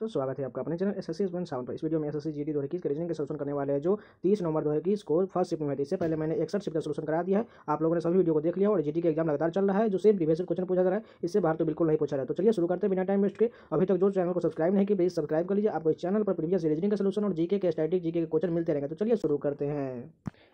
तो स्वागत है आपका अपने channel S S one sound पर इस वीडियो में S S C G D दो इक्कीस के रीजनिंग के सोल्यूशन करने वाले हैं जो तीस नवंबर दो इक्कीस को फर्स्ट शिफ्ट में थी इससे पहले मैंने एकसठ शिफ्ट का सोल्यूशन करा दिया है आप लोगों ने सभी वीडियो को देख लिया और जीटी का एग्जाम लगातार चल रहा है जो सेम प्रीवियस क्वेश्चन पूछा जा रहा है इससे बाहर तो बिल्कुल नहीं पूछा रहा है तो चलिए शुरू करते हैं बिना टाइम वेस्ट के अभी तक जो चैनल को सब्सक्राइब नहीं की प्लीज सब्सक्राइब कर लीजिए आपको इस चैनल पर प्रीवियस रीजनिंग का सोल्यूशन और जी के स्टैटिक जी के क्वेश्चन मिलते रहेंगे तो चलिए शुरू करते हैं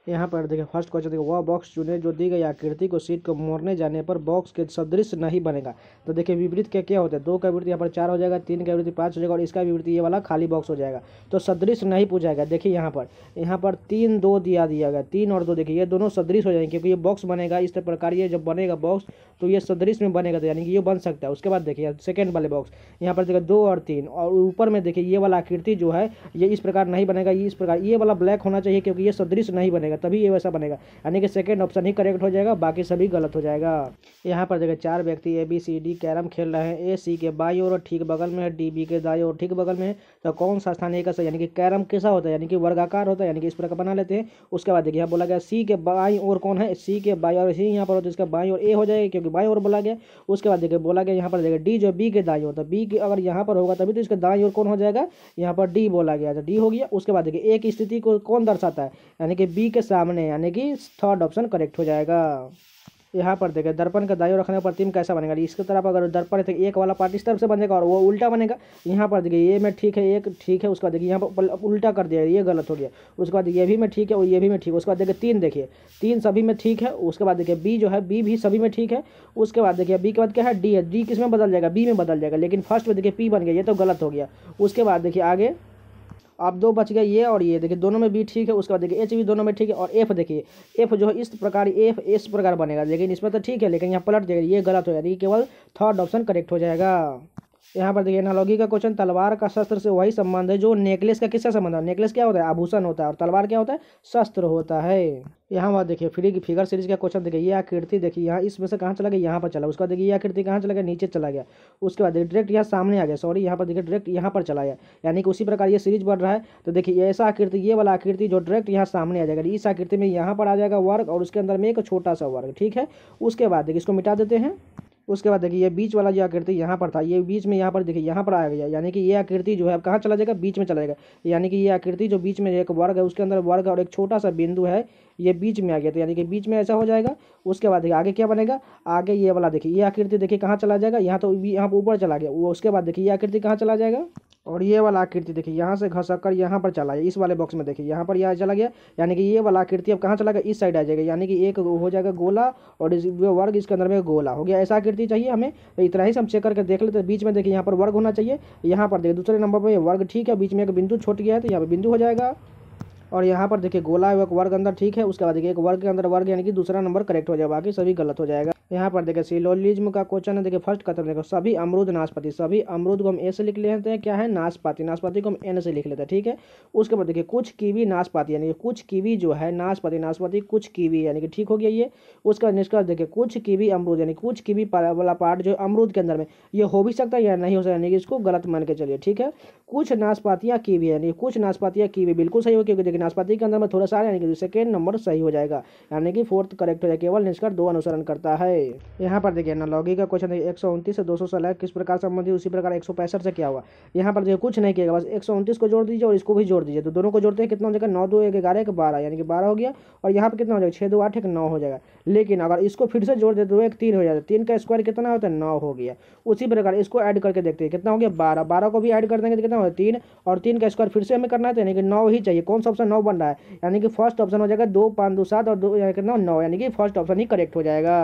यहाँ पर देखें फर्स्ट क्वेश्चन देखिए वह बॉक्स चुने जो दी गई आकृति को सीट को मोड़ने जाने पर बॉक्स के सदृश नहीं बनेगा तो देखिए विवृत क्या क्या होता है दो का विवृत्ति यहाँ पर चार हो जाएगा तीन का विवृत्ति पाँच हो जाएगा और इसका विवृत्ति ये वाला खाली बॉक्स हो जाएगा तो सदृश नहीं पूछाएगा देखिए यहाँ पर यहाँ पर तीन दो दिया दिया गया तीन और दो देखिए ये दोनों सदृश हो जाएंगे क्योंकि ये बॉक्स बनेगा इस प्रकार ये जब बनेगा बॉक्स तो ये सदृश में बनेगा तो यानी कि ये बन सकता है उसके बाद देखिए सेकेंड वाले बॉक्स यहाँ पर देखिए दो और तीन और ऊपर में देखिए ये वाला आकृति जो है ये इस प्रकार नहीं बनेगा ये इस प्रकार ये वाला ब्लैक होना चाहिए क्योंकि ये सदृश नहीं बनेगा जाएगा तभी ये वैसा बनेगा यानी कि सेकेंड ऑप्शन ही करेक्ट हो जाएगा बाकी सभी गलत हो जाएगा यहाँ पर देखिए चार व्यक्ति A B C D carrom खेल रहे हैं ए सी के बाई और ठीक बगल में है डी बी के दाई और ठीक बगल में है तो कौन सा स्थान एक यानी कि कैरम कैसा होता है यानी कि वर्गाकार होता है यानी कि इस प्रकार बना लेते हैं उसके बाद देखिए यहाँ बोला गया सी के बाई और कौन है सी के बाई और सी यहाँ पर होता तो है इसका बाई और ए हो जाएगा क्योंकि बाई और बोला गया उसके बाद देखिए बोला गया यहाँ पर देखिए डी जो बी के दाई होता तो है बी के अगर यहाँ पर होगा तभी तो इसका दाई और कौन हो जाएगा यहाँ पर डी बोला गया तो डी हो गया उसके बाद देखिए एक स्थिति को कौन दर्शाता है यानी कि बी के सामने यानी कि थर्ड ऑप्शन करेक्ट हो जाएगा यहाँ पर देखें दर्पण का दायो रखने पर तीन कैसा बनेगा इसके तरफ अगर दर्पण है तो एक वाला पार्ट इस तरफ से बनेगा और वो उल्टा बनेगा यहाँ पर देखिए ये मैं ठीक है एक ठीक है उसका देखिए यहाँ पर उल्टा कर दिया ये गलत हो गया उसके बाद ये भी मैं ठीक है और ये भी मैं ठीक है उसके बाद देखिए तीन देखिए तीन सभी में ठीक है उसके बाद देखिए बी जो है बी भी सभी में ठीक है उसके बाद देखिए बी के बाद क्या है डी है डी किस में बदल जाएगा बी में बदल जाएगा लेकिन फर्स्ट में देखिए पी बन गया ये तो गलत हो गया उसके बाद देखिए आगे अब दो बच गए ये और ये देखिए दोनों में बी ठीक है उसके बाद देखिए एच भी दोनों में ठीक है और एफ देखिए एफ जो है इस प्रकार एफ इस प्रकार बनेगा लेकिन इसमें तो ठीक है लेकिन यहाँ पलट देगा ये गलत हो जाएगा केवल थर्ड ऑप्शन करेक्ट हो जाएगा यहाँ पर देखिए एनालॉगी का क्वेश्चन तलवार का शस्त्र से वही संबंध है जो नेकलेस का किससे संबंध है नेकलेस क्या होता है आभूषण होता है और तलवार क्या होता है शस्त्र होता है यहाँ पर देखिए फ्री फिगर सीरीज का क्वेश्चन देखिए ये आकृति देखिए यहाँ इसमें से कहाँ चला गया यहाँ पर चला उसका देखिए ये आकृति कहाँ चला गया नीचे चला गया उसके बाद डायरेक्ट यहाँ सामने आ गया सॉरी यहाँ पर देखिए डायरेक्ट यहाँ पर चला गया यानी कि उसी प्रकार ये सीरीज बढ़ रहा है तो देखिए ऐसा आकृति ये वाला आकृति जो डायरेक्ट यहाँ सामने आ जाएगा इस आकृति में यहाँ पर आ जाएगा वर्ग और उसके अंदर में एक छोटा सा वर्ग ठीक है उसके बाद देखिए इसको मिटा देते हैं उसके बाद देखिए ये बीच वाला जो आकृति यहाँ पर था ये बीच में यहाँ पर देखिए यहाँ पर आ गया यानी कि ये आकृति जो है अब कहाँ चला जाएगा बीच में चला जाएगा यानी कि ये आकृति जो बीच में एक वर्ग है उसके अंदर वर्ग और एक छोटा सा बिंदु है ये बीच में आ गया तो यानी कि बीच में ऐसा हो जाएगा उसके बाद देखिए आगे क्या बनेगा आगे ये वाला देखिए ये आकृति देखिए कहाँ चला जाएगा यहाँ तो यहाँ पर ऊपर चला गया उसके बाद देखिए ये आकृति कहाँ चला जाएगा और ये वाला आकृति देखिए यहाँ से घसक कर यहाँ पर चला इस वाले बॉक्स में देखिए यहाँ पर यह चला गया यानी कि ये वाला आकृति अब कहाँ चला गया इस साइड आ जाएगा यानी कि एक हो जाएगा गोला और इस वर्ग इसके अंदर में गोला हो गया ऐसा आकृति चाहिए हमें तो इतना ही हम चेक करके देख लेते हैं बीच में देखिए यहाँ पर वर्ग होना चाहिए यहाँ पर देखिए दूसरे नंबर पर वर्ग ठीक है बीच में एक बिंदु छोट गया है तो यहाँ पर बिंदु हो जाएगा और यहाँ पर देखिए गोला एक वर्ग अंदर ठीक है उसके बाद देखिए एक वर्ग के अंदर वर्ग यानी कि दूसरा नंबर करेक्ट हो जाएगा बाकी सभी गलत हो जाएगा यहाँ पर देखिए सिलोलिज्म का क्वेश्चन है देखिए फर्स्ट खत्म देखो सभी अमरूद नाशपति सभी अमरूद को हम ए से लिख लेते हैं क्या है नाशपाती नाशपाती को हम एन से लिख लेते हैं ठीक है उसके बाद देखिए कुछ कीवी नाशपाती यानी कि कुछ कीवी जो है नाशपति नाशपाति कुछ कीवी यानी कि ठीक हो गया ये उसका निष्कर्ष देखिए कुछ कीवी अमरूद यानी कुछ कीवी वाला पार्ट जो अमरूद के अंदर में ये हो भी सकता है या नहीं हो सकता यानी कि इसको गलत मान के चलिए ठीक है कुछ नाशपातियाँ कीवी यानी कुछ नाशपातियाँ कीवी बिल्कुल सही हो क्योंकि देखिए नाशपति के अंदर में थोड़ा सा यानी कि सेकेंड नंबर सही हो जाएगा यानी कि फोर्थ करेक्ट हो जाए केवल निष्कर्ष दो अनुसरण करता है है यहाँ पर देखिए एनालॉगी का क्वेश्चन देखिए एक सौ उनतीस से दो सौ सोलह किस प्रकार संबंधित उसी प्रकार एक सौ पैंसठ से क्या हुआ यहाँ पर देखिए कुछ नहीं किया बस एक सौ उनतीस को जोड़ दीजिए और इसको भी जोड़ दीजिए तो दोनों को जोड़ते हैं कितना हो जाएगा नौ दो एक ग्यारह एक बारह यानी कि बारह हो गया और यहाँ पर कितना हो जाएगा छः दो आठ एक नौ हो जाएगा लेकिन अगर इसको फिर से जोड़ दे तो एक तीन हो जाता है तीन का स्क्वायर कितना होता है नौ हो गया उसी प्रकार इसको ऐड करके देखते हैं कितना हो गया बारह बारह को भी ऐड कर देंगे तो कितना होगा तीन और तीन का स्क्वायर फिर से हमें करना है तो यानी कि नौ ही चाहिए कौन सा ऑप्शन नौ बन रहा है यानी कि फर्स्ट ऑप्शन हो जाएगा दो पाँच दो सात और दो यानी कि नौ यानी कि फर्स्ट ऑप्शन ही करेक्ट हो जाएगा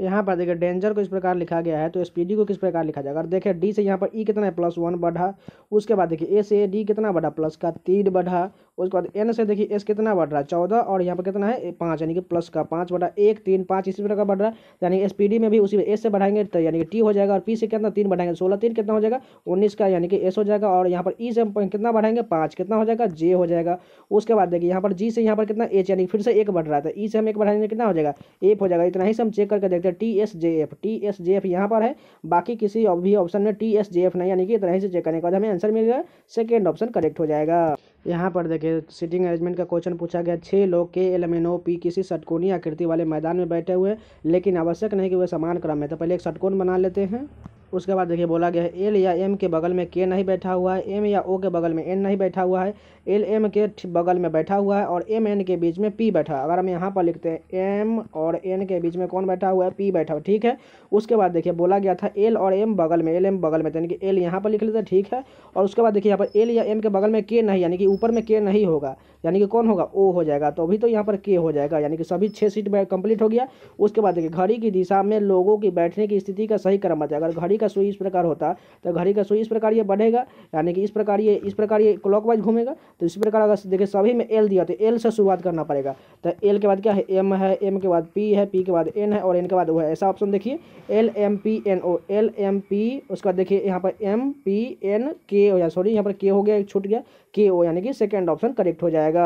यहाँ पर देखिए डेंजर को इस प्रकार लिखा गया है तो स्पीडी को किस प्रकार लिखा जाएगा अगर देखिए डी से यहाँ पर ई e कितना है प्लस वन बढ़ा उसके बाद देखिए ए से डी कितना बढ़ा प्लस का तीन बढ़ा उसके बाद एन से देखिए एस कितना बढ़ रहा है चौदह और यहाँ पर कितना है पाँच यानी कि प्लस का पाँच बढ़ा एक तीन पाँच इसी प्रकार बढ़ रहा है यानी एस पी डी में भी उसी में एस से बढ़ाएंगे तो यानी कि टी हो जाएगा और पी से कितना तीन बढ़ाएंगे सोलह तीन कितना हो जाएगा उन्नीस का यानी कि एस हो जाएगा और यहाँ पर ई e से कितना बढ़ाएंगे पाँच कितना हो जाएगा जे हो जाएगा उसके बाद देखिए यहाँ पर जी से यहाँ पर कितना एच यानी फिर से एक बढ़ रहा था ई तो e से हम एक बढ़ाएंगे कितना हो जाएगा एक हो जाएगा इतना ही से हम चेक करके सकते हैं T S J F T S J F यहाँ पर है बाकी किसी भी ऑप्शन में टी एस जे एफ नहीं यानी कि इतना ही से चेक करने के बाद हमें आंसर मिलेगा सेकेंड ऑप्शन करेक्ट हो जाएगा यहाँ पर देखिए सीटिंग अरेंजमेंट का क्वेश्चन पूछा गया छः लोग के L M N O P किसी षटकोणी आकृति वाले मैदान में बैठे हुए लेकिन आवश्यक नहीं कि वह समान क्रम में तो पहले एक षटकोण बना लेते हैं उसके बाद देखिए बोला गया है एल या एम के बगल में के नहीं बैठा हुआ है एम या ओ के बगल में एन नहीं बैठा हुआ है एल एम के बगल में बैठा हुआ है और एम एन के बीच में पी बैठा अगर हम यहाँ पर लिखते हैं एम और एन के बीच में कौन बैठा हुआ है पी बैठा हुआ ठीक है उसके बाद देखिए बोला गया था एल और एम बगल में एल एम बगल में यानी कि एल यहाँ पर लिख लेते ठीक है और उसके बाद देखिए यहाँ पर एल या एम के बगल में के नहीं यानी कि ऊपर में के नहीं होगा यानी कि कौन होगा ओ हो जाएगा तो अभी तो यहाँ पर के हो जाएगा यानी कि सभी छः सीट कंप्लीट हो गया उसके बाद देखिए घड़ी की दिशा में लोगों की बैठने की स्थिति का सही क्रम आता अगर घड़ी का सुई इस प्रकार होता तो घड़ी का सुई इस प्रकार ये बढ़ेगा यानी कि इस प्रकार ये इस प्रकार ये क्लॉक घूमेगा तो इस प्रकार अगर देखिए सभी में एल दिया तो एल से शुरुआत करना पड़ेगा तो एल के बाद क्या है एम है एम के बाद पी है पी के बाद एन है और एन के बाद वो है ऐसा ऑप्शन देखिए L M P N O L M P उसके बाद देखिए यहाँ पर M P N K sorry यहाँ पर के हो गया छूट गया के ओ यानी कि सेकेंड ऑप्शन करेक्ट हो जाएगा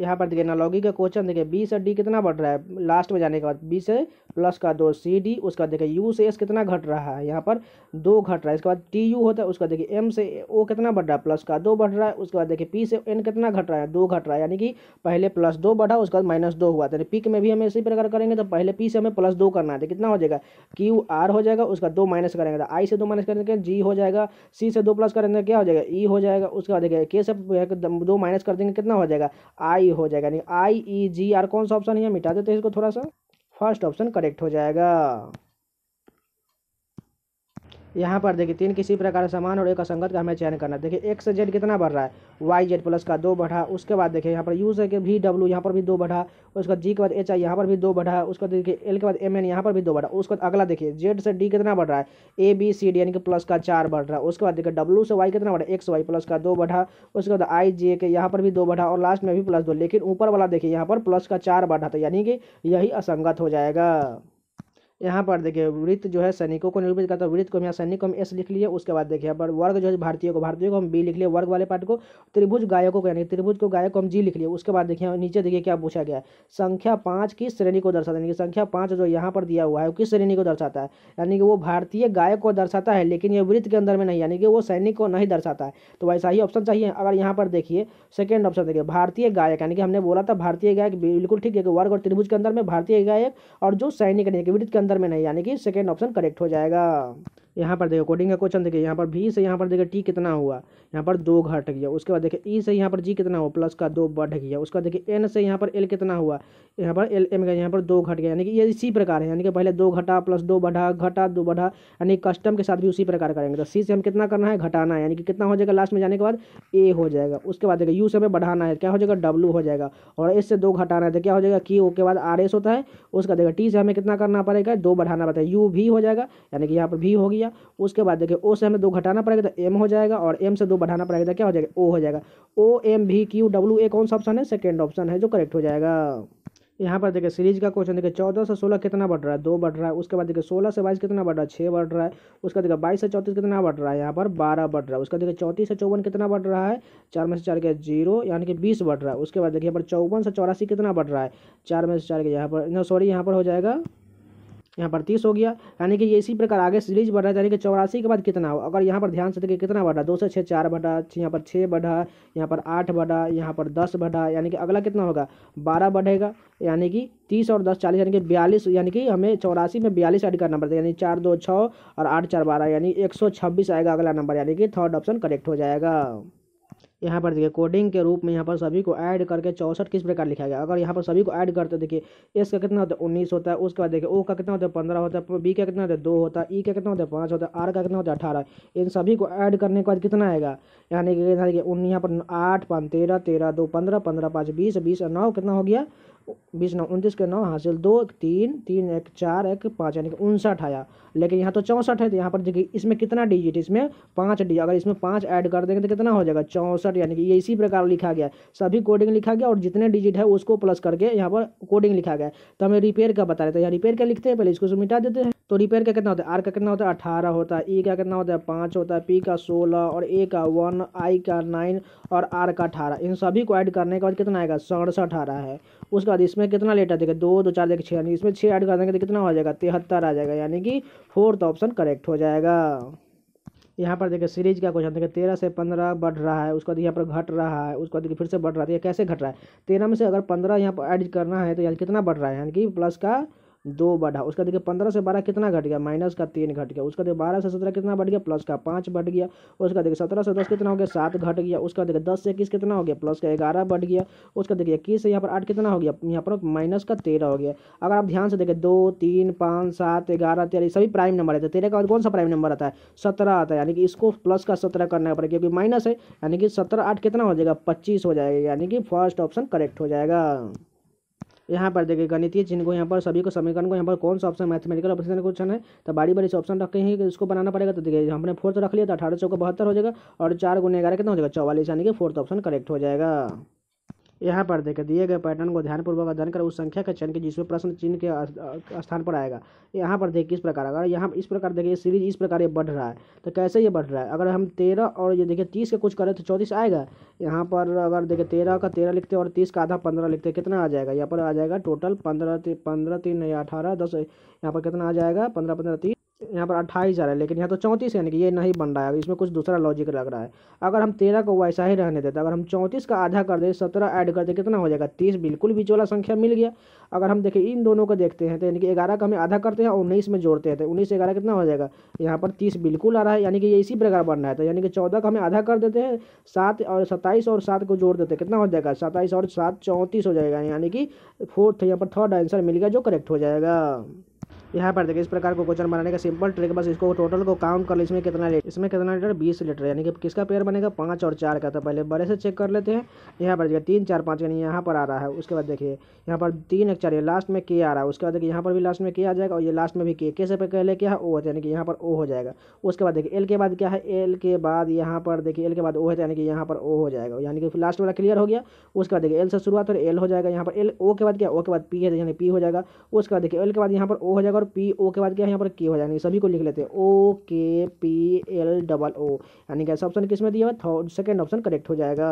यहाँ पर देखिए एनालॉगी का क्वेश्चन देखिए बी से डी कितना बढ़ रहा है लास्ट में जाने के बाद बी से प्लस का दो सी डी उसका देखिए यू से एस कितना घट रहा है यहाँ पर दो घट रहा है इसके बाद टी यू होता है उसका देखिए एम से ओ कितना बढ़ रहा है प्लस का दो बढ़ रहा है उसके बाद देखिए पी से एन कितना घट रहा है दो घट रहा है यानी कि पहले प्लस दो बढ़ा उसके बाद माइनस दो हुआ था पी में भी हमें इसी प्रकार करेंगे तो पहले पी से हमें प्लस दो करना है तो कितना हो जाएगा क्यू आर हो जाएगा उसका दो माइनस करेंगे तो आई से दो माइनस करेंगे जी हो जाएगा सी से दो प्लस करेंगे क्या हो जाएगा ई हो जाएगा उसके बाद देखिए के से दो माइनस कर देंगे कितना हो जाएगा आई हो जाएगा यानी आई ई जी आर कौन सा ऑप्शन है मिटा देते हैं इसको थोड़ा सा फर्स्ट ऑप्शन करेक्ट हो जाएगा यहाँ पर देखिए तीन किसी प्रकार समान और एक असंगत का हमें चयन करना देखिए एक से जेड कितना बढ़ रहा है वाई जेड प्लस का दो बढ़ा उसके बाद देखिए यहाँ पर यू से के वी डब्ल्यू यहाँ पर भी दो बढ़ा उसके बाद जी के बाद एच आई यहाँ पर भी दो बढ़ा उसके बाद देखिए एल के बाद एम एन यहाँ पर भी दो बढ़ा उसके बाद अगला देखिए जेड से डी कितना बढ़ रहा है ए बी सी डी यानी कि प्लस का चार बढ़ रहा है उसके बाद देखिए डब्ल्यू से वाई कितना बढ़ा एक्स वाई प्लस का दो बढ़ा उसके बाद आई जे के यहाँ पर भी दो बढ़ा और लास्ट में भी प्लस दो लेकिन ऊपर वाला देखिए यहाँ पर प्लस का चार बढ़ा था यानी कि यही असंगत हो जाएगा यहाँ पर देखिए वृत्त जो है सैनिकों को निरूपित करता है वृत्त को हम यहाँ सैनिक को हम एस लिख लिए उसके बाद देखिए यहाँ पर वर्ग जो है भारतीयों को भारतीयों को हम बी लिख लिए वर्ग वाले पार्ट को त्रिभुज गायकों को यानी त्रिभुज को गायक को हम जी लिख लिए उसके बाद देखिए नीचे देखिए क्या पूछा गया संख्या पाँच किस श्रेणी को दर्शाता है यानी कि संख्या पाँच जो यहाँ पर दिया हुआ है किस श्रेणी को दर्शाता है यानी कि वो भारतीय गायक को दर्शाता है लेकिन ये वृत्त के अंदर में नहीं यानी कि वो सैनिक को नहीं दर्शाता है तो वैसा ही ऑप्शन चाहिए अगर यहाँ पर देखिए सेकेंड ऑप्शन देखिए भारतीय गायक यानी कि हमने बोला था भारतीय गायक बिल्कुल ठीक है वर्ग और त्रिभुज के अंदर में भारतीय गायक और जो सैनिक यानी कि वृत्त के अंदर में नहीं यानी कि सेकेंड ऑप्शन करेक्ट हो जाएगा यहाँ पर देखो कोडिंग का क्वेश्चन देखिए यहाँ पर भी से यहाँ पर देखिए टी कितना हुआ यहाँ पर दो घट गया उसके बाद देखिए ई e से यहाँ पर जी कितना हुआ प्लस का दो बढ़ गया उसका देखिए एन से यहाँ पर एल कितना हुआ यहाँ पर एल एम का यहाँ पर दो घट गया यानी कि ये इसी प्रकार है यानी कि पहले दो घटा प्लस दो बढ़ा घटा दो बढ़ा यानी कस्टम के साथ भी उसी प्रकार करेंगे तो सी से हम कितना करना है घटाना है यानी कि कितना हो जाएगा लास्ट में जाने के बाद ए हो जाएगा उसके बाद देखिए यू से हमें बढ़ाना है क्या हो जाएगा डब्लू हो जाएगा और एस से दो घटाना है तो क्या हो जाएगा की के बाद आर एस होता है उसका देखिए टी से हमें कितना करना पड़ेगा दो बढ़ाना पड़ता है यू भी हो जाएगा यानी कि यहाँ पर भी हो गया दिया उसके बाद देखिए ओ से हमें दो घटाना पड़ेगा तो एम हो जाएगा और एम से दो बढ़ाना पड़ेगा तो क्या हो जाएगा ओ हो जाएगा ओ एम भी क्यू डब्ल्यू ए कौन सा ऑप्शन है सेकेंड ऑप्शन है जो करेक्ट हो जाएगा यहाँ पर देखिए सीरीज का क्वेश्चन देखिए चौदह से सोलह कितना बढ़ रहा है दो बढ़ रहा है उसके बाद देखिए सोलह से बाईस कितना बढ़ रहा है छः बढ़ रहा है उसका देखिए बाईस से चौंतीस कितना बढ़ रहा है यहाँ पर बारह बढ़ रहा है उसका देखिए चौंतीस से चौवन कितना बढ़ रहा है चार में से चार के जीरो यानी कि बीस बढ़ रहा है उसके बाद देखिए यहाँ पर चौवन से चौरासी कितना बढ़ रहा है चार में से चार के यहाँ पर सॉरी यहाँ पर हो जाएगा यहाँ पर तीस हो गया यानी कि ये इसी प्रकार आगे सीरीज बढ़ रहा है यानी कि चौरासी के बाद कितना हो अगर यहाँ पर ध्यान से देखिए कितना बढ़ा दो से छः चार बढ़ा यहाँ पर छः बढ़ा यहाँ पर आठ बढ़ा यहाँ पर दस बढ़ा यानी कि अगला कितना होगा बारह बढ़ेगा यानी कि तीस और दस चालीस यानी कि बयालीस यानी कि हमें चौरासी में बयालीस ऐड करना पड़ता है यानी चार दो छः और आठ चार बारह यानी एक सौ छब्बीस आएगा अगला नंबर यानी कि थर्ड ऑप्शन करेक्ट हो जाएगा यहाँ पर देखिए कोडिंग के रूप में यहाँ पर सभी को ऐड करके चौसठ किस प्रकार लिखा गया अगर यहाँ पर सभी को ऐड करते देखिए एस का कितना होता है उन्नीस होता है उसके बाद देखिए ओ का कितना होता है पंद्रह होता है बी का कितना होता है दो होता है ई e का कितना होता है पाँच होता है आर का कितना होता है अठारह इन सभी को ऐड करने के बाद कितना आएगा यानी कि यहाँ देखिए उन्नीस यहाँ पर आठ पाँच तेरह तेरह दो पंद्रह पंद्रह पाँच बीस बीस और नौ कितना हो गया बीस नौ उनतीस के नौ हासिल दो तीन तीन एक चार एक पाँच यानी कि उनसठ आया लेकिन यहाँ तो चौंसठ है तो यहाँ पर देखिए इसमें कितना डिजिट इसमें पाँच डिजिट अगर इसमें पाँच ऐड कर देंगे तो कितना हो जाएगा चौंसठ चौसठ यानी कि ये इसी प्रकार लिखा गया सभी कोडिंग लिखा गया और जितने डिजिट है उसको प्लस करके यहाँ पर कोडिंग लिखा गया तो हमें रिपेयर का बता रहे तो यहाँ रिपेयर का लिखते हैं पहले इसको मिटा देते हैं तो रिपेयर का कितना होता है आर का कितना होता है अठारह होता है ई e का कितना होता है पाँच होता है पी का सोलह और ए का वन आई का नाइन और आर का अठारह इन सभी को ऐड करने के बाद कितना आएगा सड़सठ आ रहा है उसके बाद इसमें कितना लेटर देगा दो दो चार देखे छः यानी इसमें छः ऐड कर देंगे तो कितना हो जाएगा तिहत्तर आ जाएगा यानी कि फोर्थ ऑप्शन करेक्ट हो जाएगा यहाँ पर देखिए सीरीज का क्वेश्चन देखिए तेरह से पंद्रह बढ़ रहा है उसके बाद यहाँ पर घट रहा है उसके बाद देखिए फिर से बढ़ रहा है तो कैसे घट रहा है तेरह में से अगर पंद्रह यहाँ पर ऐड करना है तो यानी कितना बढ़ रहा है यानी कि प्लस का दो बढ़ा उसका देखिए पंद्रह से बारह कितना घट गया माइनस का तीन घट गया उसका देखिए बारह से सत्रह कितना बढ़ गया प्लस का पाँच बढ़ गया उसका देखिए सत्रह से दस कितना हो गया सात घट गया उसका देखिए दस से इक्कीस कितना हो गया प्लस का ग्यारह बढ़ गया उसका देखिए इक्कीस से यहाँ पर आठ कितना हो गया यहाँ पर माइनस का तेरह हो गया अगर आप ध्यान से देखें दो तीन पाँच सात ग्यारह तेरह सभी प्राइम नंबर रहते हैं तेरह का कौन सा प्राइम नंबर आता है सत्रह आता है यानी कि इसको प्लस का सत्रह करना पड़ेगा क्योंकि माइनस है यानी कि सत्रह आठ कितना हो जाएगा पच्चीस हो जाएगा यानी कि फर्स्ट ऑप्शन करेक्ट हो जाएगा यहाँ पर देखिए गणितीय चिन्ह को यहाँ पर सभी को समीकरण को यहाँ पर कौन सा ऑप्शन मैथमेटिकल ऑप्शन क्वेश्चन है तो बारी बारी से ऑप्शन रखे हैं इसको बनाना पड़ेगा तो देखिए हमने फोर्थ रख लिया तो अठारह सौ बहत्तर हो जाएगा और चार गुने ग्यारह कितना हो जाएगा चौवालीस यानी कि फोर्थ ऑप्शन करेक्ट हो जाएगा यहाँ पर देखें दिए गए पैटर्न को ध्यानपूर्वक अध्ययन कर उस संख्या का चयन के जिसमें प्रश्न चिन्ह के स्थान पर आएगा यहाँ पर देखिए किस प्रकार अगर यहाँ इस प्रकार देखिए सीरीज इस प्रकार ये बढ़ रहा है तो कैसे ये बढ़ रहा है अगर हम तेरह और ये देखिए तीस का कुछ करें तो चौंतीस आएगा यहाँ पर अगर देखिए तेरह का तेरह लिखते और तीस का आधा पंद्रह लिखते कितना आ जाएगा यहाँ पर आ जाएगा टोटल पंद्रह पंद्रह तीन अठारह दस यहाँ पर कितना आ जाएगा पंद्रह पंद्रह तीन यहाँ पर अट्ठाईस आ रहा है लेकिन यहाँ तो चौंतीस यानी कि ये नहीं बन रहा है इसमें कुछ दूसरा लॉजिक लग रहा है अगर हम तेरह को वैसा ही रहने देते अगर हम चौंतीस का आधा कर दे सत्रह ऐड कर दे कितना हो जाएगा तीस बिल्कुल बीच वाला संख्या मिल गया अगर हम देखें इन दोनों को देखते हैं तो यानी कि ग्यारह का हम आधा करते हैं और उन्नीस में जोड़ते हैं तो उन्नीस से ग्यारह कितना हो जाएगा यहाँ पर तीस बिल्कुल आ रहा है यानी कि ये इसी प्रकार बन रहा है तो यानी कि चौदह का हमें आधा कर देते हैं सात और सत्ताईस और सात को जोड़ देते हैं कितना हो जाएगा सत्ताईस और सात चौंतीस हो जाएगा यानी कि फोर्थ यहाँ पर थर्ड आंसर मिल गया जो करेक्ट हो जाएगा यहाँ पर देखिए इस प्रकार को क्वेश्चन बनाने का सिंपल ट्रिक बस इसको टोटल को काउंट कर लो इसमें कितना लीटर इसमें कितना लीटर बीस लीटर यानी कि किसका पेयर बनेगा पाँच और चार का तो पहले बड़े से चेक कर लेते हैं यहाँ पर देखिए तीन चार पाँच यानी यहाँ पर आ रहा है उसके बाद देखिए यहाँ पर तीन एक चार ये लास्ट में के आ रहा है उसके बाद देखिए यहाँ पर भी लास्ट में के आ जाएगा और ये लास्ट में भी के के से पे पहले क्या है ओ है यानी कि यहाँ पर ओ हो जाएगा उसके बाद देखिए एल के बाद क्या है एल के बाद यहाँ पर देखिए एल के बाद ओ है यानी कि यहाँ पर ओ हो जाएगा यानी कि लास्ट वाला क्लियर हो गया उसके बाद देखिए एल से शुरुआत और एल हो जाएगा यहाँ पर एल ओ के बाद क्या ओ के बाद पी है यानी पी हो जाएगा उसके बाद देखिए एल के बाद यहाँ पर ओ हो जाएगा अगर पी ओ के बाद क्या है यहाँ पर के हो जाएंगे सभी को लिख लेते हैं ओ के पी एल डबल ओ यानी कि ऑप्शन किस में दिया हुआ थर्ड सेकेंड ऑप्शन करेक्ट हो जाएगा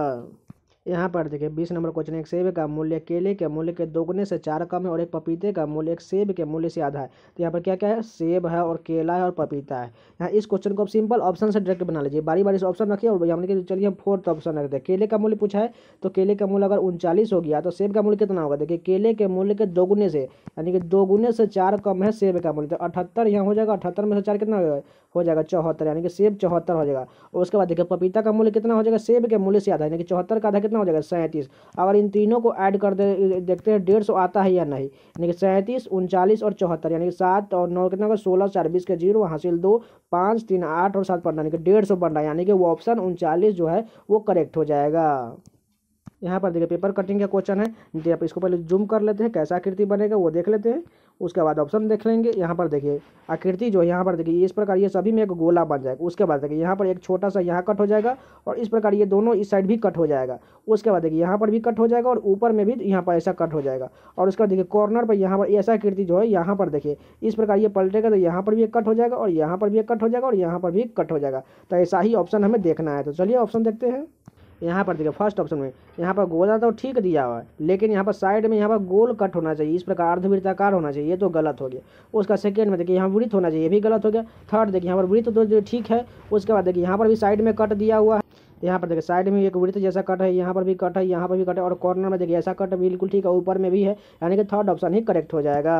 यहाँ पर देखिए बीस नंबर क्वेश्चन एक सेब का मूल्य केले के मूल्य के दोगुने से चार कम है और एक पपीते का मूल्य एक सेब के मूल्य से आधा है तो यहाँ पर क्या क्या है सेब है और केला है और पपीता है यहाँ इस क्वेश्चन को आप सिंपल ऑप्शन से डायरेक्ट बना लीजिए बारी बारी से ऑप्शन रखिए और यहाँ कि चलिए हम फोर्थ ऑप्शन रखते हैं केले का मूल्य पूछा है तो केले का मूल्य अगर उनचालीस हो गया तो सेब का मूल्य कितना होगा देखिए केले के मूल्य के दोगुने से यानी कि दोगुने से चार कम है सेब का मूल्य तो अठहत्तर यहाँ हो जाएगा अठहत्तर में से चार कितना हो जाएगा हो जाएगा चौहत्तर यानी कि सेब चौहत्तर हो जाएगा और उसके बाद देखिए पपीता का मूल्य कितना हो जाएगा सेब के मूल्य से आधा यानी कि चौहत्तर का आधा कितना हो जाएगा सैंतीस अगर इन तीनों को ऐड कर दे देखते हैं डेढ़ सौ आता है या नहीं यानी कि सैंतीस उनचालीस और चौहत्तर यानी कि सात और नौ कितना होगा सोलह चार बीस के जीरो हासिल दो पाँच तीन आठ और सात पंद्रह यानी कि डेढ़ सौ पंद्रह यानी कि वो ऑप्शन उनचालीस जो है वो करेक्ट हो जाएगा यहाँ पर देखिए पेपर कटिंग का क्वेश्चन है जी आप इसको पहले जूम कर लेते हैं कैसा आकृति बनेगा वो देख लेते हैं उसके बाद ऑप्शन देख लेंगे यहाँ पर देखिए आकृति जो है यहाँ पर देखिए इस प्रकार ये सभी में एक गोला बन जाएगा उसके बाद देखिए यहाँ पर एक छोटा सा यहाँ कट हो जाएगा और इस प्रकार ये दोनों इस साइड भी कट हो जाएगा उसके बाद देखिए यहाँ पर भी कट हो जाएगा और ऊपर में भी यहाँ पर ऐसा कट हो जाएगा और उसके बाद देखिए कॉर्नर पर यहाँ पर ऐसा आकृति जो है यहाँ पर देखिए इस प्रकार ये पलटेगा तो यहाँ पर भी एक कट हो जाएगा और यहाँ पर भी एक कट हो जाएगा और यहाँ पर भी कट हो जाएगा तो ऐसा ही ऑप्शन हमें देखना है तो चलिए ऑप्शन देखते हैं यहाँ पर देखिए फर्स्ट ऑप्शन में यहाँ पर गोला तो ठीक दिया हुआ है लेकिन यहाँ पर साइड में यहाँ पर गोल कट होना चाहिए इस प्रकार अर्धवृत्ताकार होना चाहिए ये तो गलत हो गया उसका सेकेंड में देखिए यहाँ वृत्त होना चाहिए ये भी गलत हो गया थर्ड देखिए यहाँ पर वृत्त तो जो ठीक है उसके बाद देखिए यहाँ पर भी साइड में कट दिया हुआ है यहाँ पर देखिए साइड में एक वृत्त जैसा कट है यहाँ पर भी कट है यहाँ पर भी कट है और कॉर्नर में देखिए ऐसा कट बिल्कुल ठीक है ऊपर में भी है यानी कि थर्ड ऑप्शन ही करेक्ट हो जाएगा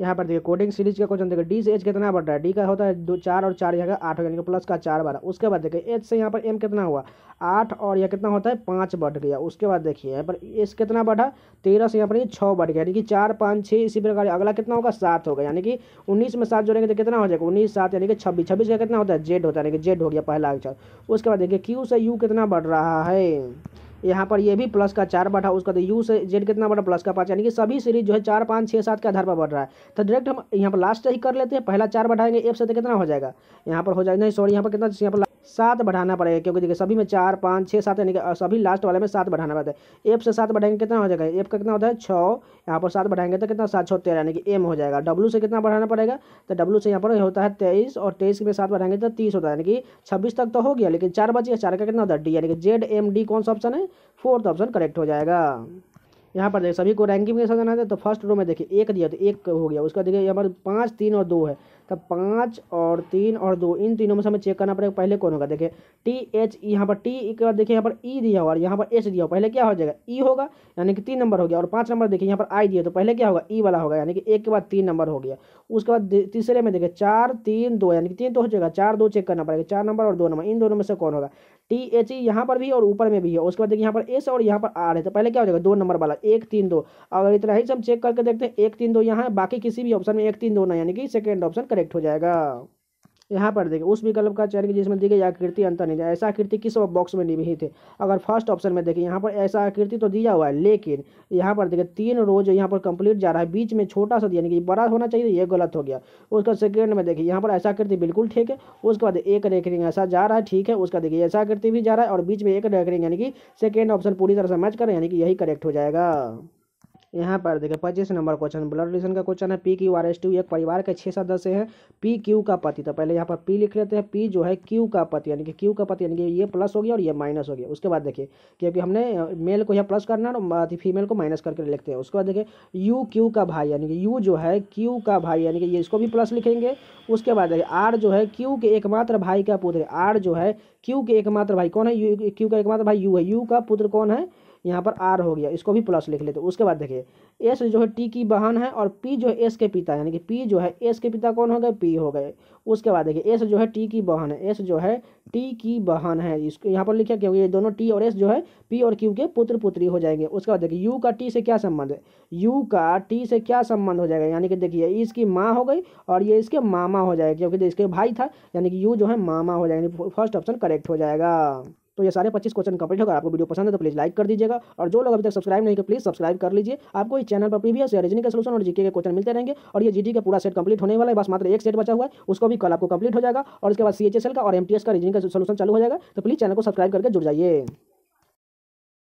यहाँ पर देखिए कोडिंग सीरीज का क्वेश्चन देखिए डी से एच कितना बढ़ रहा है डी का होता है दो चार और चार यहाँ का आठ हो यानी कि प्लस का चार बारह उसके बाद देखिए एच से यहाँ पर एम कितना हुआ आठ और यह कितना होता है पाँच बढ़ गया उसके बाद देखिए यहाँ पर एस कितना बढ़ा तेरह से यहाँ पर ये छः बढ़ गया यानी कि चार पाँच छः इसी प्रकार अगला कितना होगा सात होगा यानी कि उन्नीस में सात जोड़ेंगे तो कितना हो जाएगा उन्नीस सात यानी कि छब्बीस छब्बीस का कितना होता है जेड होता है यानी कि जेड हो गया पहला अक्षर उसके बाद देखिए क्यू से यू कितना बढ़ रहा है यहाँ पर ये भी प्लस का चार बढ़ा उसका तो यू से जेड कितना बढ़ा प्लस का पाँच यानी कि सभी सीरीज जो है चार पाँच छः सात के आधार पर बढ़ रहा है तो डायरेक्ट हम यहाँ पर लास्ट ही कर लेते हैं पहला चार बढ़ाएंगे एफ से तो कितना हो जाएगा यहाँ पर हो जाएगा नहीं सॉरी यहाँ पर कितना यहाँ पर सात बढ़ाना पड़ेगा क्योंकि देखिए सभी में चार पाँच छः सात यानी कि सभी लास्ट वाले में सात बढ़ाना पड़ता है एफ से सात बढ़ाएंगे कितना हो जाएगा एफ का कितना होता है छः यहाँ पर सात बढ़ाएंगे तो कितना सात छः तेरह यानी कि एम हो जाएगा डब्ल्यू से कितना बढ़ाना पड़ेगा तो डब्ल्यू से यहाँ पर होता है तेईस और तेईस में सात बढ़ाएंगे तो तीस होता है यानी कि छब्बीस तक तो हो गया लेकिन चार बची चार का कितना होता है डी यानी कि जेड एम डी कौन सा ऑप्शन है फोर्थ ऑप्शन करेक्ट हो जाएगा यहाँ पर देखिए सभी को रैंकिंग के साथ है तो फर्स्ट रो में देखिए एक दिया तो एक हो गया उसका देखिए यहाँ पर पाँच तीन और दो है तो पाँच और तीन और दो इन तीनों में से हमें चेक करना पड़ेगा पहले कौन होगा देखिए टी एच ई यहाँ पर टी के बाद देखिए यहाँ पर ई e दिया हुआ और यहाँ पर एच दिया हुआ पहले क्या हो जाएगा ई e होगा यानी कि तीन नंबर हो गया और पाँच नंबर देखिए यहाँ पर आई दिया तो पहले क्या होगा ई e वाला होगा यानी कि एक के बाद तीन नंबर हो गया उसके बाद तीसरे में देखिए चार तीन दो यानी कि तीन तो हो जाएगा चार दो चेक करना पड़ेगा चार नंबर और दो नंबर इन दोनों में से कौन होगा टी एच ई यहाँ पर भी और ऊपर में भी है उसके बाद देखिए यहाँ पर एस और यहाँ पर आर है तो पहले क्या हो जाएगा दो नंबर वाला एक तीन दो अगर इतना ही से हम चेक करके देखते हैं एक तीन दो यहाँ है बाकी किसी भी ऑप्शन में एक तीन दो ना यानी कि सेकेंड ऑप्शन करेक्ट हो जाएगा यहाँ पर देखिए उस विकल्प का चयन जिसमें दी गई आकृति अंतर्निहित है ऐसा आकृति किस बॉक्स में निहित है अगर फर्स्ट ऑप्शन में देखें यहाँ पर ऐसा आकृति तो दिया हुआ है लेकिन यहाँ पर देखें तीन रोज यहाँ पर कंप्लीट जा रहा है बीच में छोटा सा यानी कि बड़ा होना चाहिए ये गलत हो गया उसका सेकेंड में देखिए यहाँ पर ऐसा आकृति बिल्कुल ठीक है उसके बाद एक रेकरिंग ऐसा जा रहा है ठीक है उसका देखिए ऐसा आकृति भी जा रहा है और बीच में एक रेकरिंग यानी कि सेकेंड ऑप्शन पूरी तरह से मैच करें यानी कि यही करेक्ट हो जाएगा यहाँ पर देखिए पच्चीस नंबर क्वेश्चन ब्लड रिलेशन का क्वेश्चन है P Q R S two एक परिवार के छः सदस्य हैं पी क्यू का पति तो पहले यहाँ पर पी लिख लेते हैं पी जो है क्यू का पति यानी कि क्यू का पति यानी कि ये प्लस हो गया और ये माइनस हो गया उसके बाद देखिए क्योंकि हमने मेल को यहाँ प्लस करना और फीमेल को माइनस करके लिखते हैं उसके बाद देखिए यू क्यू का भाई यानी कि यू जो है क्यू का भाई यानी कि ये इसको भी प्लस लिखेंगे उसके बाद देखिए आर जो है क्यू के एकमात्र भाई का पुत्र आर जो है क्यू के एकमात्र भाई कौन है यू क्यू का एकमात्र भाई यू है यू का पुत्र कौन है यहाँ पर आर हो गया इसको भी प्लस लिख लेते उसके बाद देखिए एस जो है टी की बहन है और पी जो है एस के पिता यानी कि पी जो है एस के पिता कौन हो गए पी हो गए उसके बाद देखिए एस जो है टी की बहन है एस जो है टी की बहन है इसको यहाँ पर लिखा क्योंकि ये दोनों टी और एस जो है पी और क्यू के पुत्र पुत्री हो जाएंगे उसके बाद देखिए यू का टी से क्या संबंध है यू का टी से क्या संबंध हो जाएगा यानी कि देखिए इसकी माँ हो गई और ये इसके मामा हो जाएगा क्योंकि इसके भाई था यानी कि यू जो है मामा हो जाएगा फर्स्ट ऑप्शन करेक्ट हो जाएगा तो ये सारे पच्चीस क्वेश्चन कंप्लीट होगा आपको वीडियो पसंद है तो प्लीज़ लाइक कर दीजिएगा और जो लोग अभी तक सब्सक्राइब नहीं किया प्लीज़ सब्सक्राइब कर लीजिए आपको इस चैनल पर प्रीवियस रीजनिंग का सोल्यूशन और जीके के क्वेश्चन मिलते रहेंगे और ये जीडी का पूरा सेट कंप्लीट होने वाला है बस मात्र एक सेट बचा हुआ है उसको भी कल आपको कंप्लीट हो जाएगा और उसके बाद सी का और एम का रीजनिंग का सोल्यूशन चालू हो जाएगा तो प्लीज़ चैनल को सब्सक्राइब करके जुड़ जाइए